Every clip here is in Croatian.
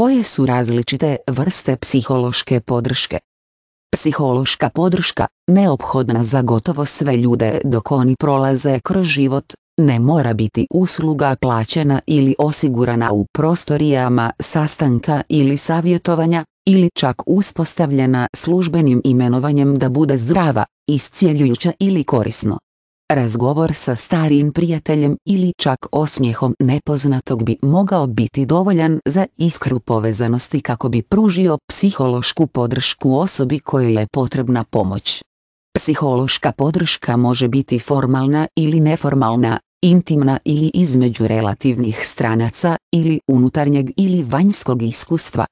koje su različite vrste psihološke podrške. Psihološka podrška, neophodna za gotovo sve ljude dok oni prolaze kroz život, ne mora biti usluga plaćena ili osigurana u prostorijama sastanka ili savjetovanja, ili čak uspostavljena službenim imenovanjem da bude zdrava, iscijeljujuća ili korisno razgovor sa starim prijateljem ili čak osmijehom nepoznatog bi mogao biti dovoljan za iskru povezanosti kako bi pružio psihološku podršku osobi kojoj je potrebna pomoć. Psihološka podrška može biti formalna ili neformalna, intimna ili između relativnih stranaca ili unutarnjeg ili vanjskog iskustva.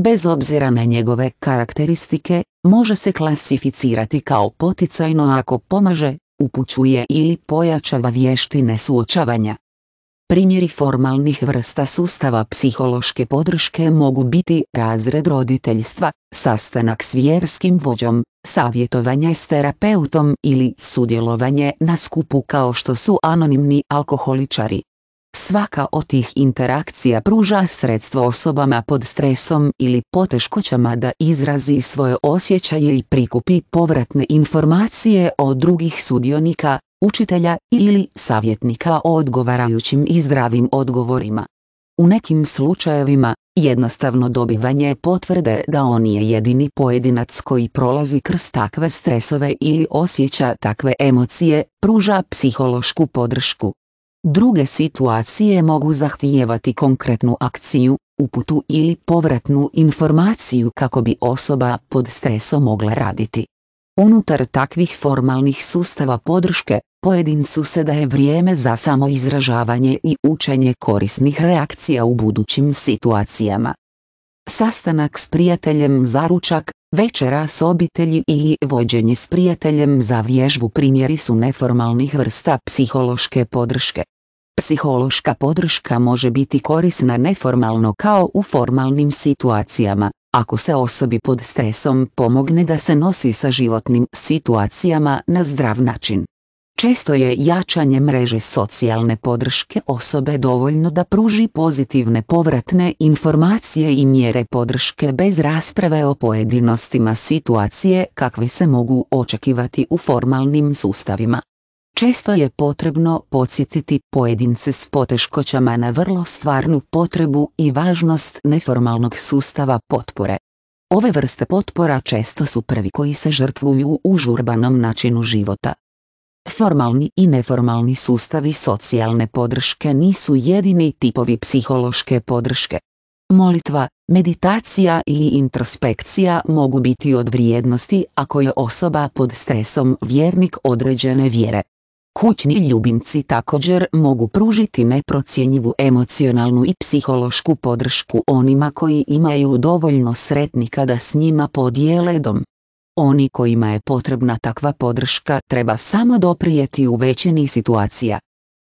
Bez obzira na njegove karakteristike, može se klasificirati kao poticajno ako pomaže upućuje ili pojačava vještine suočavanja. Primjeri formalnih vrsta sustava psihološke podrške mogu biti razred roditeljstva, sastanak s vjerskim vođom, savjetovanje s terapeutom ili sudjelovanje na skupu kao što su anonimni alkoholičari. Svaka od tih interakcija pruža sredstvo osobama pod stresom ili poteškoćama da izrazi svoje osjećaje i prikupi povratne informacije od drugih sudionika, učitelja ili savjetnika o odgovarajućim i zdravim odgovorima. U nekim slučajevima, jednostavno dobivanje potvrde da on je jedini pojedinac koji prolazi kroz takve stresove ili osjeća takve emocije, pruža psihološku podršku. Druge situacije mogu zahtijevati konkretnu akciju, uputu ili povratnu informaciju kako bi osoba pod stresom mogla raditi. Unutar takvih formalnih sustava podrške, pojedincu se daje vrijeme za samoizražavanje i učenje korisnih reakcija u budućim situacijama. Sastanak s prijateljem zaručak s obitelji ili vođenje s prijateljem za vježbu primjeri su neformalnih vrsta psihološke podrške. Psihološka podrška može biti korisna neformalno kao u formalnim situacijama, ako se osobi pod stresom pomogne da se nosi sa životnim situacijama na zdrav način. Često je jačanje mreže socijalne podrške osobe dovoljno da pruži pozitivne povratne informacije i mjere podrške bez rasprave o pojedinostima situacije kakve se mogu očekivati u formalnim sustavima. Često je potrebno podsjetiti pojedince s poteškoćama na vrlo stvarnu potrebu i važnost neformalnog sustava potpore. Ove vrste potpora često su prvi koji se žrtvuju u žurbanom načinu života. Formalni i neformalni sustavi socijalne podrške nisu jedini tipovi psihološke podrške. Molitva, meditacija ili introspekcija mogu biti od vrijednosti ako je osoba pod stresom vjernik određene vjere. Kućni ljubimci također mogu pružiti neprocjenjivu emocionalnu i psihološku podršku onima koji imaju dovoljno sretnika da s njima podijele dom. Oni kojima je potrebna takva podrška treba samo doprijeti u većini situacija.